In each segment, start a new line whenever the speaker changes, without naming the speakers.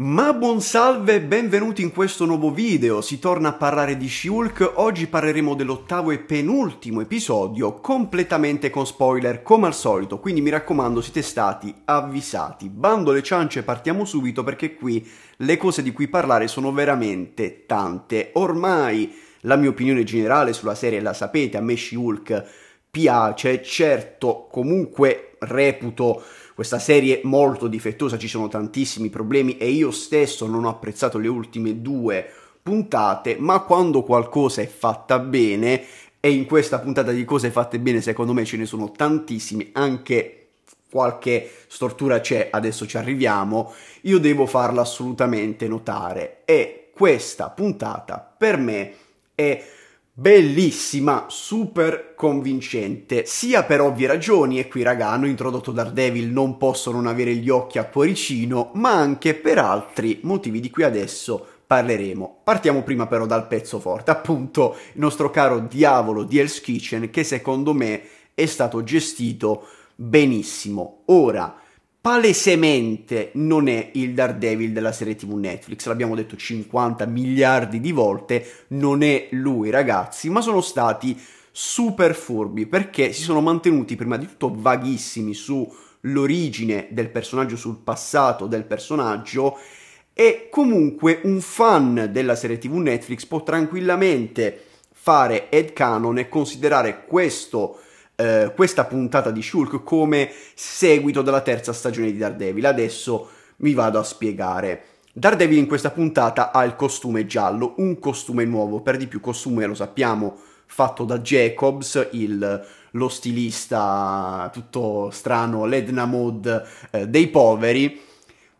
Ma buon salve e benvenuti in questo nuovo video, si torna a parlare di Shulk, oggi parleremo dell'ottavo e penultimo episodio completamente con spoiler come al solito, quindi mi raccomando siete stati avvisati. Bando le ciance partiamo subito perché qui le cose di cui parlare sono veramente tante. Ormai la mia opinione generale sulla serie la sapete, a me Shulk piace, certo comunque reputo questa serie molto difettosa, ci sono tantissimi problemi e io stesso non ho apprezzato le ultime due puntate, ma quando qualcosa è fatta bene, e in questa puntata di cose fatte bene secondo me ce ne sono tantissime, anche qualche stortura c'è, adesso ci arriviamo, io devo farla assolutamente notare e questa puntata per me è Bellissima, super convincente, sia per ovvie ragioni, e qui raga hanno introdotto Daredevil, non posso non avere gli occhi a cuoricino, ma anche per altri motivi di cui adesso parleremo. Partiamo prima però dal pezzo forte, appunto il nostro caro diavolo di Hell's Kitchen che secondo me è stato gestito benissimo. Ora, palesemente non è il Daredevil della serie TV Netflix, l'abbiamo detto 50 miliardi di volte, non è lui ragazzi, ma sono stati super furbi perché si sono mantenuti prima di tutto vaghissimi sull'origine del personaggio, sul passato del personaggio e comunque un fan della serie TV Netflix può tranquillamente fare Ed headcanon e considerare questo eh, questa puntata di Shulk come seguito della terza stagione di Daredevil. Adesso vi vado a spiegare. Daredevil in questa puntata ha il costume giallo, un costume nuovo, per di più costume lo sappiamo, fatto da Jacobs, il, lo stilista tutto strano, l'Edna Mod eh, dei poveri,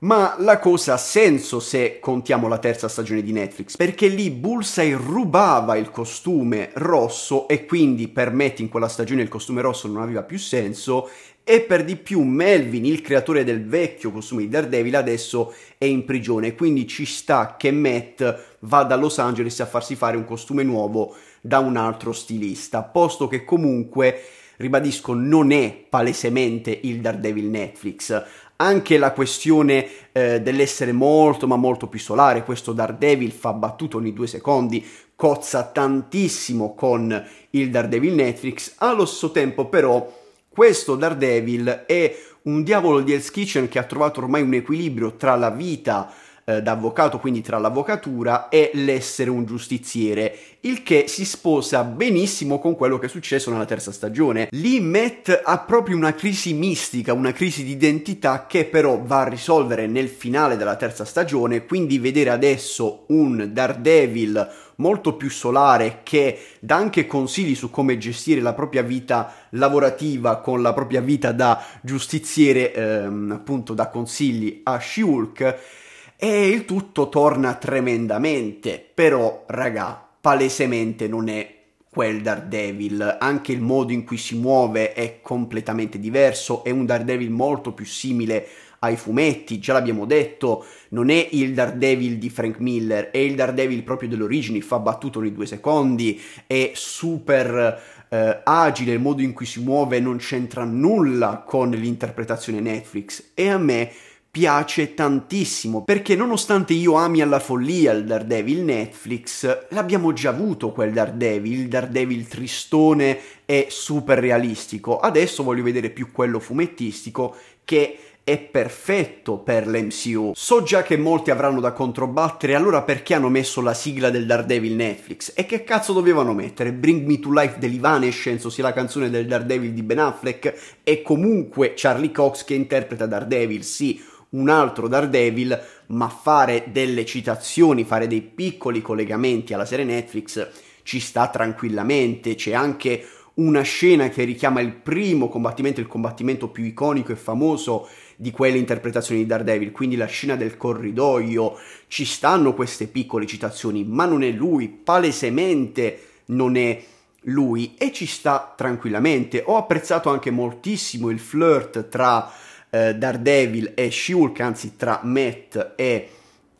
ma la cosa ha senso se contiamo la terza stagione di Netflix, perché lì Bullseye rubava il costume rosso e quindi per Matt in quella stagione il costume rosso non aveva più senso e per di più Melvin, il creatore del vecchio costume di Daredevil, adesso è in prigione, quindi ci sta che Matt vada a Los Angeles a farsi fare un costume nuovo da un altro stilista, posto che comunque ribadisco, non è palesemente il Daredevil Netflix anche la questione eh, dell'essere molto ma molto pistolare, questo Daredevil fa battuto ogni due secondi, cozza tantissimo con il Daredevil Netflix, allo stesso tempo però questo Daredevil è un diavolo di Hell's Kitchen che ha trovato ormai un equilibrio tra la vita eh, da quindi tra l'avvocatura, e l'essere un giustiziere, il che si sposa benissimo con quello che è successo nella terza stagione. Lì Matt ha proprio una crisi mistica, una crisi di identità che però va a risolvere nel finale della terza stagione, quindi vedere adesso un Daredevil molto più solare che dà anche consigli su come gestire la propria vita lavorativa con la propria vita da giustiziere, ehm, appunto da consigli a She-Hulk e il tutto torna tremendamente, però raga, palesemente non è quel Daredevil, anche il modo in cui si muove è completamente diverso, è un Daredevil molto più simile ai fumetti, già l'abbiamo detto, non è il Daredevil di Frank Miller, è il Daredevil proprio dell'origine, fa battuto ogni due secondi, è super eh, agile, il modo in cui si muove non c'entra nulla con l'interpretazione Netflix e a me piace tantissimo perché nonostante io ami alla follia il Daredevil Netflix, l'abbiamo già avuto quel Daredevil, il Daredevil tristone e super realistico. Adesso voglio vedere più quello fumettistico che è perfetto per l'MCU. So già che molti avranno da controbattere, allora perché hanno messo la sigla del Daredevil Netflix? E che cazzo dovevano mettere? Bring Me to Life dell'Ivanescence, ossia la canzone del Daredevil di Ben Affleck, e comunque Charlie Cox che interpreta Daredevil, sì un altro Daredevil, ma fare delle citazioni, fare dei piccoli collegamenti alla serie Netflix ci sta tranquillamente, c'è anche una scena che richiama il primo combattimento, il combattimento più iconico e famoso di quelle interpretazioni di Daredevil, quindi la scena del corridoio, ci stanno queste piccole citazioni, ma non è lui, palesemente non è lui e ci sta tranquillamente. Ho apprezzato anche moltissimo il flirt tra eh, Daredevil e She-Hulk, anzi tra Matt e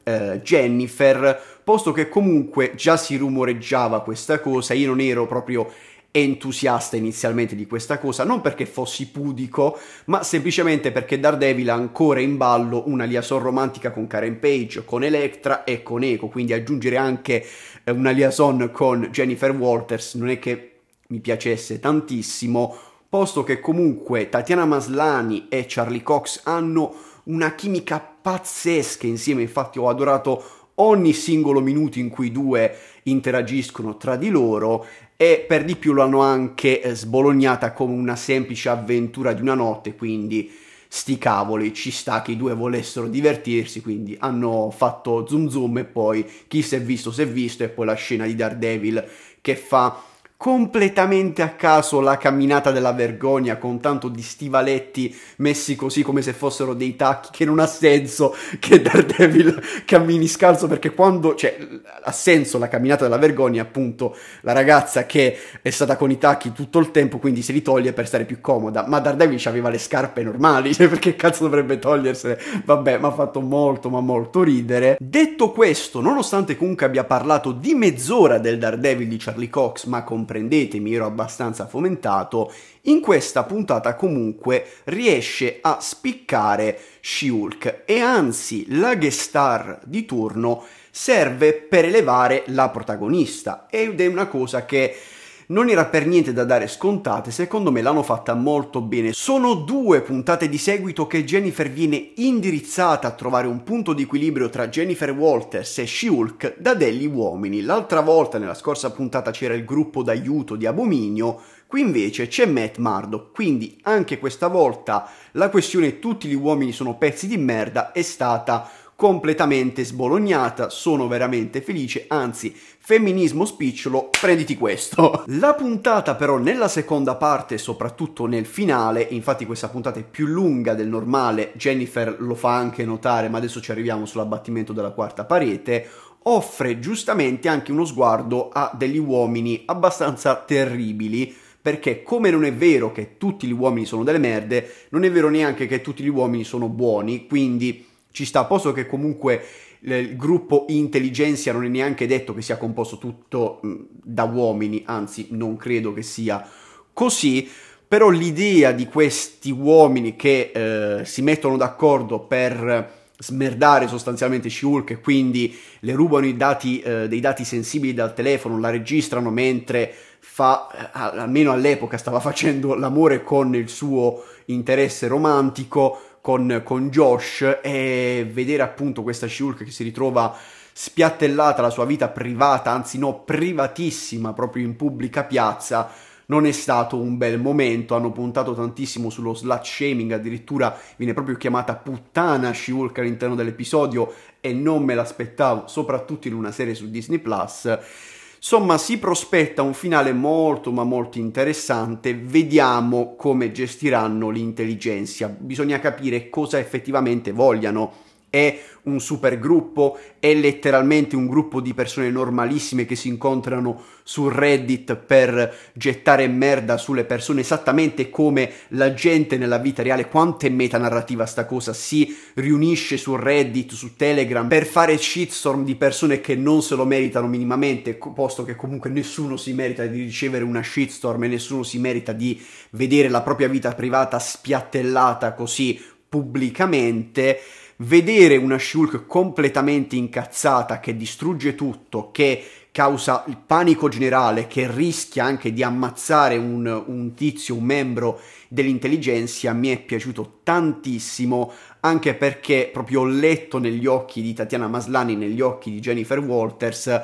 eh, Jennifer, posto che comunque già si rumoreggiava questa cosa, io non ero proprio entusiasta inizialmente di questa cosa, non perché fossi pudico, ma semplicemente perché Daredevil ha ancora in ballo una liaison romantica con Karen Page, con Electra e con Eco, quindi aggiungere anche eh, una liaison con Jennifer Walters non è che mi piacesse tantissimo, posto che comunque Tatiana Maslani e Charlie Cox hanno una chimica pazzesca insieme, infatti ho adorato ogni singolo minuto in cui i due interagiscono tra di loro e per di più l'hanno anche eh, sbolognata come una semplice avventura di una notte, quindi sti cavoli, ci sta che i due volessero divertirsi, quindi hanno fatto zoom zoom e poi chi si è visto si è visto e poi la scena di Daredevil che fa completamente a caso la camminata della vergogna con tanto di stivaletti messi così come se fossero dei tacchi che non ha senso che Daredevil cammini scalzo perché quando cioè ha senso la camminata della vergogna appunto la ragazza che è stata con i tacchi tutto il tempo quindi se li toglie per stare più comoda ma Daredevil aveva le scarpe normali cioè perché cazzo dovrebbe togliersele vabbè mi ha fatto molto ma molto ridere detto questo nonostante comunque abbia parlato di mezz'ora del Daredevil di Charlie Cox ma con comprendetemi, ero abbastanza fomentato, in questa puntata comunque riesce a spiccare she e anzi la guest star di turno serve per elevare la protagonista ed è una cosa che non era per niente da dare scontate, secondo me l'hanno fatta molto bene. Sono due puntate di seguito che Jennifer viene indirizzata a trovare un punto di equilibrio tra Jennifer Walters e She-Hulk da degli uomini. L'altra volta, nella scorsa puntata, c'era il gruppo d'aiuto di Abominio, Qui invece c'è Matt Mardo, quindi anche questa volta la questione tutti gli uomini sono pezzi di merda è stata completamente sbolognata, sono veramente felice, anzi femminismo spicciolo, prenditi questo. La puntata però nella seconda parte, soprattutto nel finale, infatti questa puntata è più lunga del normale, Jennifer lo fa anche notare, ma adesso ci arriviamo sull'abbattimento della quarta parete, offre giustamente anche uno sguardo a degli uomini abbastanza terribili, perché come non è vero che tutti gli uomini sono delle merde, non è vero neanche che tutti gli uomini sono buoni, quindi ci sta, a posto che comunque il gruppo intelligenzia non è neanche detto che sia composto tutto mm, da uomini, anzi non credo che sia così, però l'idea di questi uomini che eh, si mettono d'accordo per smerdare sostanzialmente she e quindi le rubano dati, eh, dei dati sensibili dal telefono, la registrano mentre fa, eh, almeno all'epoca stava facendo l'amore con il suo interesse romantico, con, con Josh e vedere appunto questa Shulk che si ritrova spiattellata la sua vita privata, anzi no, privatissima proprio in pubblica piazza, non è stato un bel momento, hanno puntato tantissimo sullo slut shaming, addirittura viene proprio chiamata puttana Shulk all'interno dell'episodio e non me l'aspettavo, soprattutto in una serie su Disney Plus Insomma, si prospetta un finale molto ma molto interessante, vediamo come gestiranno l'intelligenza, bisogna capire cosa effettivamente vogliano è un super gruppo, è letteralmente un gruppo di persone normalissime che si incontrano su Reddit per gettare merda sulle persone, esattamente come la gente nella vita reale. Quanto è metanarrativa sta cosa? Si riunisce su Reddit, su Telegram, per fare shitstorm di persone che non se lo meritano minimamente, posto che comunque nessuno si merita di ricevere una shitstorm e nessuno si merita di vedere la propria vita privata spiattellata così pubblicamente vedere una Shulk completamente incazzata che distrugge tutto, che causa il panico generale, che rischia anche di ammazzare un, un tizio, un membro dell'intelligenza, mi è piaciuto tantissimo, anche perché proprio ho letto negli occhi di Tatiana Maslani, negli occhi di Jennifer Walters,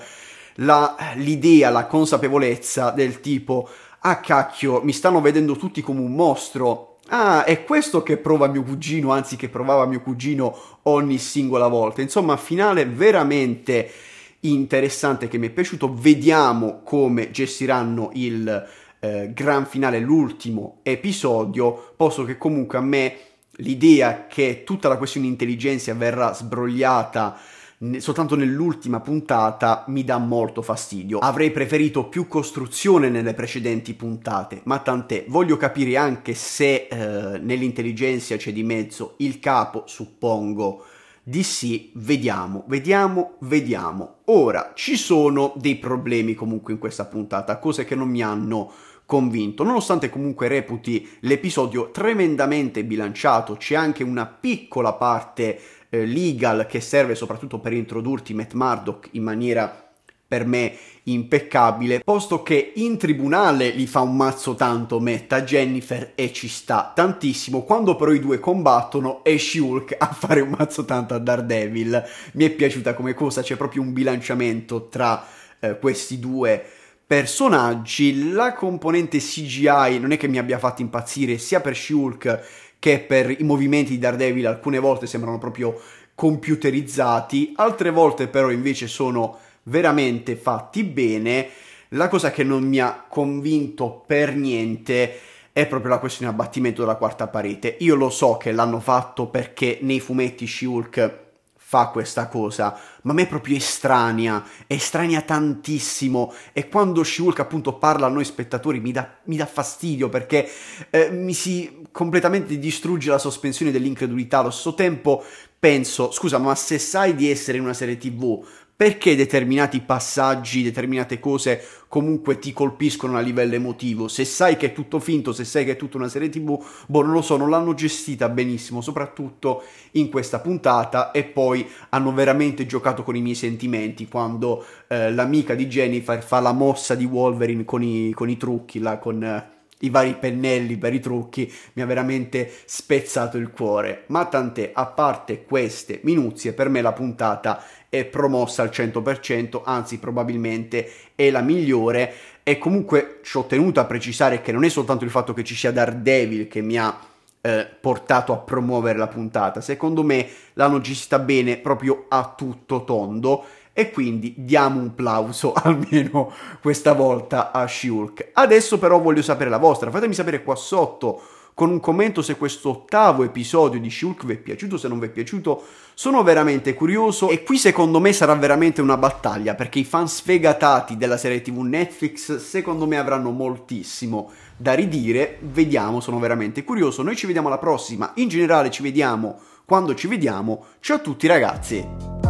la, l'idea, la consapevolezza del tipo, ah cacchio, mi stanno vedendo tutti come un mostro, Ah, è questo che prova mio cugino, anzi che provava mio cugino ogni singola volta. Insomma, finale veramente interessante che mi è piaciuto. Vediamo come gestiranno il eh, gran finale, l'ultimo episodio, posto che comunque a me l'idea che tutta la questione intelligenza verrà sbrogliata soltanto nell'ultima puntata mi dà molto fastidio. Avrei preferito più costruzione nelle precedenti puntate, ma tant'è. Voglio capire anche se eh, nell'intelligenza c'è di mezzo il capo, suppongo di sì, vediamo, vediamo, vediamo. Ora, ci sono dei problemi comunque in questa puntata, cose che non mi hanno convinto, nonostante comunque reputi l'episodio tremendamente bilanciato, c'è anche una piccola parte eh, legal che serve soprattutto per introdurti Matt Murdock in maniera per me impeccabile, posto che in tribunale li fa un mazzo tanto metta Jennifer e ci sta tantissimo, quando però i due combattono è Shulk a fare un mazzo tanto a Daredevil. Mi è piaciuta come cosa, c'è proprio un bilanciamento tra eh, questi due personaggi. La componente CGI non è che mi abbia fatto impazzire sia per Shulk che per i movimenti di Daredevil alcune volte sembrano proprio computerizzati, altre volte però invece sono veramente fatti bene. La cosa che non mi ha convinto per niente è proprio la questione abbattimento della quarta parete. Io lo so che l'hanno fatto perché nei fumetti She-Hulk fa questa cosa, ma a me è proprio estranea, estranea tantissimo e quando Shulk appunto parla a noi spettatori mi dà, mi dà fastidio perché eh, mi si completamente distrugge la sospensione dell'incredulità, allo stesso tempo penso, scusa ma se sai di essere in una serie tv perché determinati passaggi, determinate cose comunque ti colpiscono a livello emotivo? Se sai che è tutto finto, se sai che è tutta una serie tv, boh, non lo so, non l'hanno gestita benissimo, soprattutto in questa puntata e poi hanno veramente giocato con i miei sentimenti quando eh, l'amica di Jennifer fa la mossa di Wolverine con i, con i trucchi, là, con... Eh, i vari pennelli per i trucchi mi ha veramente spezzato il cuore. Ma tant'è, a parte queste minuzie, per me la puntata è promossa al 100%, anzi probabilmente è la migliore e comunque ci ho tenuto a precisare che non è soltanto il fatto che ci sia Daredevil che mi ha eh, portato a promuovere la puntata, secondo me la ci bene proprio a tutto tondo e quindi diamo un plauso almeno questa volta a Shulk. Adesso però voglio sapere la vostra, fatemi sapere qua sotto con un commento se questo ottavo episodio di Shulk vi è piaciuto, se non vi è piaciuto. Sono veramente curioso e qui secondo me sarà veramente una battaglia perché i fan sfegatati della serie TV Netflix secondo me avranno moltissimo da ridire. Vediamo, sono veramente curioso. Noi ci vediamo alla prossima. In generale ci vediamo quando ci vediamo. Ciao a tutti ragazzi.